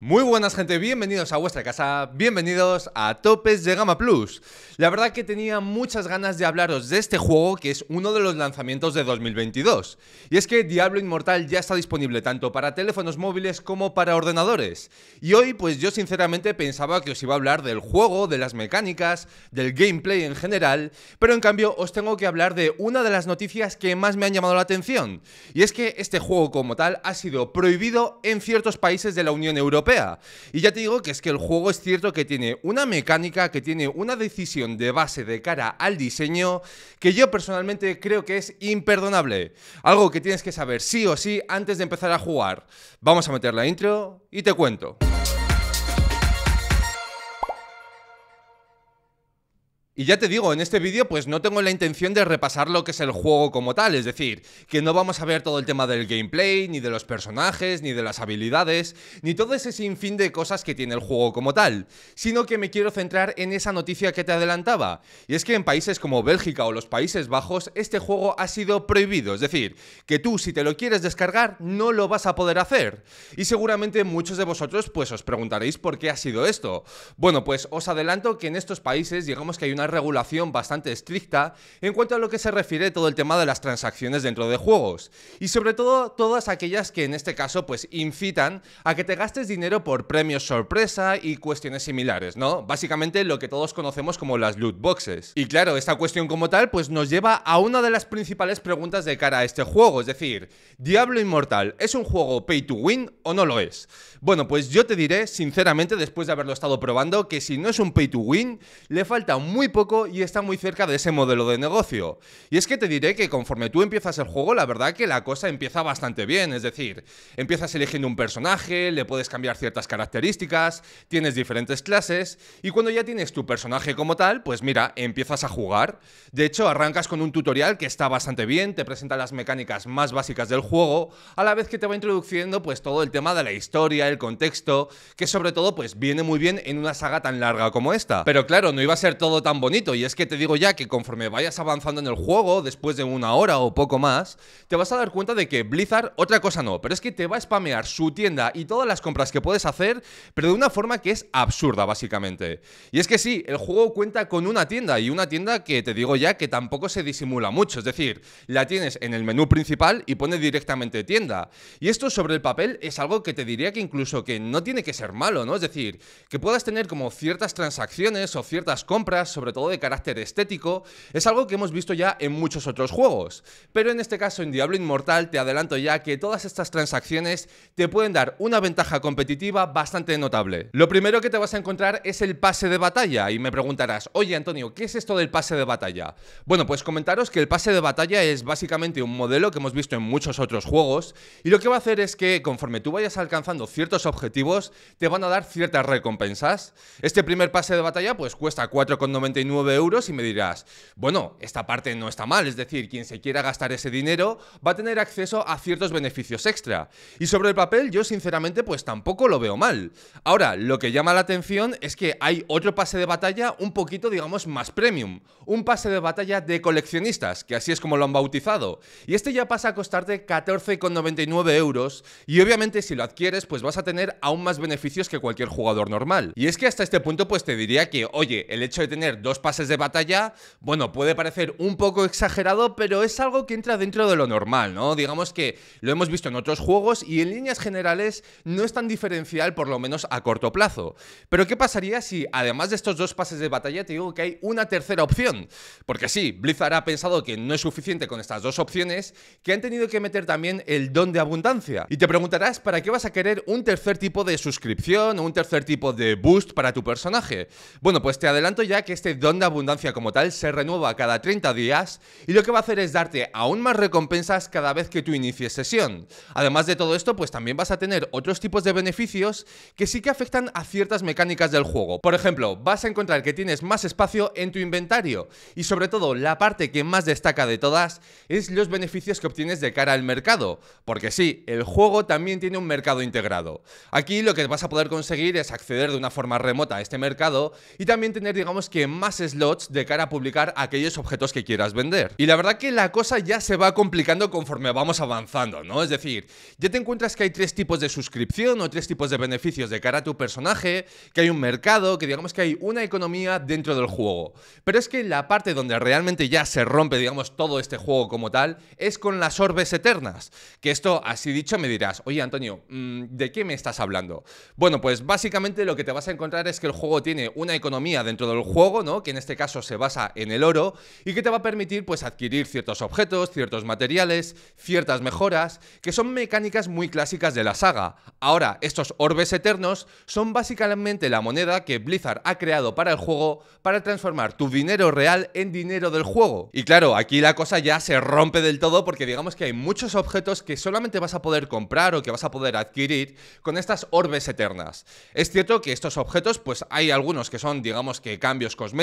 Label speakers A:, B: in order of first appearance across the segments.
A: Muy buenas gente, bienvenidos a vuestra casa, bienvenidos a Topes de Gama Plus. La verdad que tenía muchas ganas de hablaros de este juego que es uno de los lanzamientos de 2022. Y es que Diablo Inmortal ya está disponible tanto para teléfonos móviles como para ordenadores. Y hoy pues yo sinceramente pensaba que os iba a hablar del juego, de las mecánicas, del gameplay en general, pero en cambio os tengo que hablar de una de las noticias que más me han llamado la atención. Y es que este juego como tal ha sido prohibido en ciertos países de la Unión Europea y ya te digo que es que el juego es cierto que tiene una mecánica, que tiene una decisión de base de cara al diseño, que yo personalmente creo que es imperdonable. Algo que tienes que saber sí o sí antes de empezar a jugar. Vamos a meter la intro y te cuento. Y ya te digo, en este vídeo pues no tengo la intención de repasar lo que es el juego como tal, es decir, que no vamos a ver todo el tema del gameplay, ni de los personajes, ni de las habilidades, ni todo ese sinfín de cosas que tiene el juego como tal, sino que me quiero centrar en esa noticia que te adelantaba, y es que en países como Bélgica o los Países Bajos este juego ha sido prohibido, es decir, que tú si te lo quieres descargar no lo vas a poder hacer. Y seguramente muchos de vosotros pues os preguntaréis por qué ha sido esto. Bueno, pues os adelanto que en estos países digamos que hay una regulación bastante estricta en cuanto a lo que se refiere todo el tema de las transacciones dentro de juegos. Y sobre todo todas aquellas que en este caso pues incitan a que te gastes dinero por premios sorpresa y cuestiones similares, ¿no? Básicamente lo que todos conocemos como las loot boxes. Y claro, esta cuestión como tal pues nos lleva a una de las principales preguntas de cara a este juego, es decir, Diablo Inmortal, ¿es un juego pay to win o no lo es? Bueno, pues yo te diré sinceramente después de haberlo estado probando que si no es un pay to win, le falta muy poco y está muy cerca de ese modelo de negocio. Y es que te diré que conforme tú empiezas el juego, la verdad que la cosa empieza bastante bien, es decir, empiezas eligiendo un personaje, le puedes cambiar ciertas características, tienes diferentes clases y cuando ya tienes tu personaje como tal, pues mira, empiezas a jugar. De hecho, arrancas con un tutorial que está bastante bien, te presenta las mecánicas más básicas del juego, a la vez que te va introduciendo pues todo el tema de la historia, el contexto, que sobre todo pues viene muy bien en una saga tan larga como esta. Pero claro, no iba a ser todo tan bonito y es que te digo ya que conforme vayas avanzando en el juego, después de una hora o poco más, te vas a dar cuenta de que Blizzard, otra cosa no, pero es que te va a spamear su tienda y todas las compras que puedes hacer, pero de una forma que es absurda, básicamente. Y es que sí, el juego cuenta con una tienda y una tienda que te digo ya que tampoco se disimula mucho. Es decir, la tienes en el menú principal y pone directamente tienda. Y esto sobre el papel es algo que te diría que incluso que no tiene que ser malo, ¿no? Es decir, que puedas tener como ciertas transacciones o ciertas compras, sobre todo de carácter estético, es algo que hemos visto ya en muchos otros juegos. Pero en este caso en Diablo Inmortal te adelanto ya que todas estas transacciones te pueden dar una ventaja competitiva bastante notable. Lo primero que te vas a encontrar es el pase de batalla y me preguntarás, oye Antonio, ¿qué es esto del pase de batalla? Bueno, pues comentaros que el pase de batalla es básicamente un modelo que hemos visto en muchos otros juegos y lo que va a hacer es que conforme tú vayas alcanzando ciertos objetivos te van a dar ciertas recompensas. Este primer pase de batalla pues cuesta 4,99 euros y me dirás, bueno, esta parte no está mal, es decir, quien se quiera gastar ese dinero va a tener acceso a ciertos beneficios extra. Y sobre el papel yo sinceramente pues tampoco lo veo mal. Ahora, lo que llama la atención es que hay otro pase de batalla un poquito, digamos, más premium. Un pase de batalla de coleccionistas, que así es como lo han bautizado. Y este ya pasa a costarte 14,99 euros y obviamente si lo adquieres pues vas a tener aún más beneficios que cualquier jugador normal. Y es que hasta este punto pues te diría que, oye, el hecho de tener dos pases de batalla, bueno, puede parecer un poco exagerado, pero es algo que entra dentro de lo normal, ¿no? Digamos que lo hemos visto en otros juegos y en líneas generales no es tan diferencial, por lo menos a corto plazo. Pero ¿qué pasaría si, además de estos dos pases de batalla, te digo que hay una tercera opción? Porque sí, Blizzard ha pensado que no es suficiente con estas dos opciones, que han tenido que meter también el don de abundancia. Y te preguntarás, ¿para qué vas a querer un tercer tipo de suscripción o un tercer tipo de boost para tu personaje? Bueno, pues te adelanto ya que este don de abundancia como tal se renueva cada 30 días y lo que va a hacer es darte aún más recompensas cada vez que tú inicies sesión. Además de todo esto, pues también vas a tener otros tipos de beneficios que sí que afectan a ciertas mecánicas del juego. Por ejemplo, vas a encontrar que tienes más espacio en tu inventario y sobre todo la parte que más destaca de todas es los beneficios que obtienes de cara al mercado. Porque sí, el juego también tiene un mercado integrado. Aquí lo que vas a poder conseguir es acceder de una forma remota a este mercado y también tener digamos que más slots de cara a publicar aquellos objetos que quieras vender. Y la verdad que la cosa ya se va complicando conforme vamos avanzando, ¿no? Es decir, ya te encuentras que hay tres tipos de suscripción o tres tipos de beneficios de cara a tu personaje, que hay un mercado, que digamos que hay una economía dentro del juego. Pero es que la parte donde realmente ya se rompe, digamos, todo este juego como tal, es con las orbes eternas. Que esto, así dicho, me dirás, oye Antonio, mm, ¿de qué me estás hablando? Bueno, pues básicamente lo que te vas a encontrar es que el juego tiene una economía dentro del juego, ¿no? que en este caso se basa en el oro, y que te va a permitir pues adquirir ciertos objetos, ciertos materiales, ciertas mejoras, que son mecánicas muy clásicas de la saga. Ahora, estos orbes eternos son básicamente la moneda que Blizzard ha creado para el juego para transformar tu dinero real en dinero del juego. Y claro, aquí la cosa ya se rompe del todo porque digamos que hay muchos objetos que solamente vas a poder comprar o que vas a poder adquirir con estas orbes eternas. Es cierto que estos objetos pues hay algunos que son digamos que cambios cosméticos,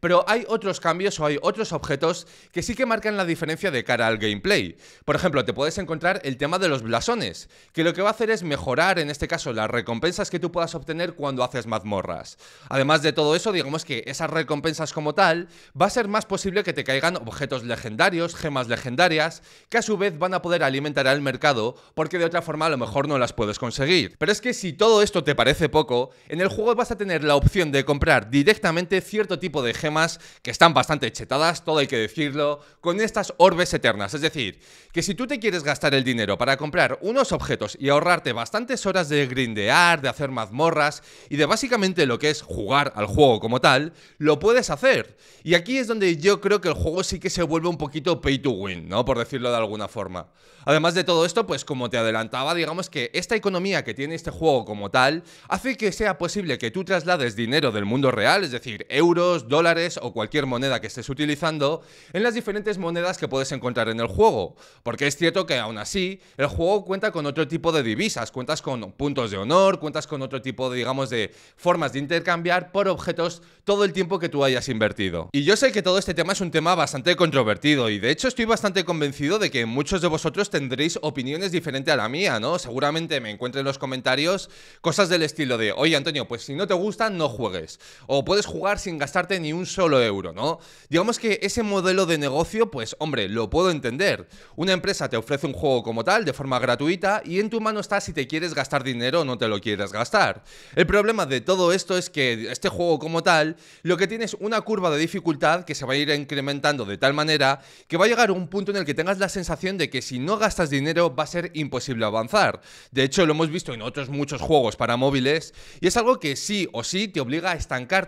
A: pero hay otros cambios o hay otros objetos que sí que marcan la diferencia de cara al gameplay. Por ejemplo, te puedes encontrar el tema de los blasones, que lo que va a hacer es mejorar, en este caso, las recompensas que tú puedas obtener cuando haces mazmorras. Además de todo eso, digamos que esas recompensas como tal, va a ser más posible que te caigan objetos legendarios, gemas legendarias, que a su vez van a poder alimentar al mercado, porque de otra forma a lo mejor no las puedes conseguir. Pero es que si todo esto te parece poco, en el juego vas a tener la opción de comprar directamente cierto tipo de gemas que están bastante chetadas, todo hay que decirlo, con estas orbes eternas. Es decir, que si tú te quieres gastar el dinero para comprar unos objetos y ahorrarte bastantes horas de grindear, de hacer mazmorras y de básicamente lo que es jugar al juego como tal, lo puedes hacer. Y aquí es donde yo creo que el juego sí que se vuelve un poquito pay to win, ¿no? Por decirlo de alguna forma. Además de todo esto, pues como te adelantaba, digamos que esta economía que tiene este juego como tal hace que sea posible que tú traslades dinero del mundo real, es decir, euros, dólares o cualquier moneda que estés utilizando en las diferentes monedas que puedes encontrar en el juego. Porque es cierto que aún así el juego cuenta con otro tipo de divisas, cuentas con puntos de honor, cuentas con otro tipo de, digamos, de formas de intercambiar por objetos todo el tiempo que tú hayas invertido. Y yo sé que todo este tema es un tema bastante controvertido y de hecho estoy bastante convencido de que muchos de vosotros tendréis opiniones diferentes a la mía, ¿no? Seguramente me encuentre en los comentarios cosas del estilo de, oye Antonio, pues si no te gusta, no juegues. O puedes jugar sin sin gastarte ni un solo euro, ¿no? Digamos que ese modelo de negocio, pues hombre, lo puedo entender. Una empresa te ofrece un juego como tal de forma gratuita y en tu mano está si te quieres gastar dinero o no te lo quieres gastar. El problema de todo esto es que este juego como tal, lo que tiene es una curva de dificultad que se va a ir incrementando de tal manera que va a llegar un punto en el que tengas la sensación de que si no gastas dinero va a ser imposible avanzar. De hecho, lo hemos visto en otros muchos juegos para móviles y es algo que sí o sí te obliga a estancarte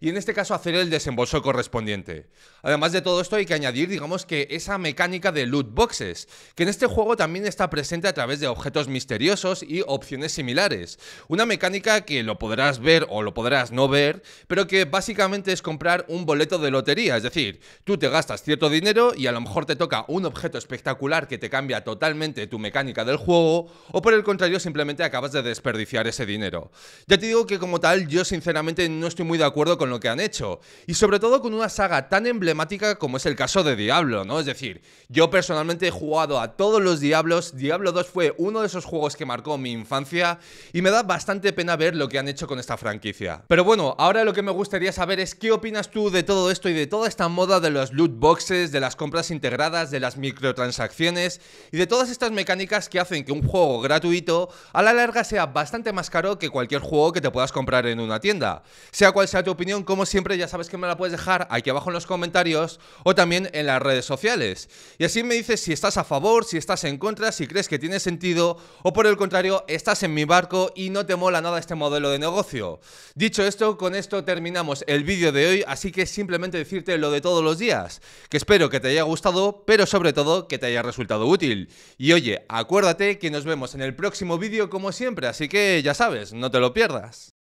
A: y en este este caso hacer el desembolso correspondiente. Además de todo esto hay que añadir, digamos que esa mecánica de loot boxes, que en este juego también está presente a través de objetos misteriosos y opciones similares. Una mecánica que lo podrás ver o lo podrás no ver, pero que básicamente es comprar un boleto de lotería, es decir, tú te gastas cierto dinero y a lo mejor te toca un objeto espectacular que te cambia totalmente tu mecánica del juego, o por el contrario simplemente acabas de desperdiciar ese dinero. Ya te digo que como tal yo sinceramente no estoy muy de acuerdo con lo que han hecho. Y sobre todo con una saga tan emblemática como es el caso de Diablo, ¿no? Es decir, yo personalmente he jugado a todos los Diablos, Diablo 2 fue uno de esos juegos que marcó mi infancia y me da bastante pena ver lo que han hecho con esta franquicia. Pero bueno, ahora lo que me gustaría saber es qué opinas tú de todo esto y de toda esta moda de los loot boxes, de las compras integradas, de las microtransacciones y de todas estas mecánicas que hacen que un juego gratuito a la larga sea bastante más caro que cualquier juego que te puedas comprar en una tienda. Sea cual sea tu opinión, cómo siempre, ya sabes que me la puedes dejar aquí abajo en los comentarios o también en las redes sociales. Y así me dices si estás a favor, si estás en contra, si crees que tiene sentido o por el contrario, estás en mi barco y no te mola nada este modelo de negocio. Dicho esto, con esto terminamos el vídeo de hoy, así que simplemente decirte lo de todos los días, que espero que te haya gustado, pero sobre todo que te haya resultado útil. Y oye, acuérdate que nos vemos en el próximo vídeo como siempre, así que ya sabes, no te lo pierdas.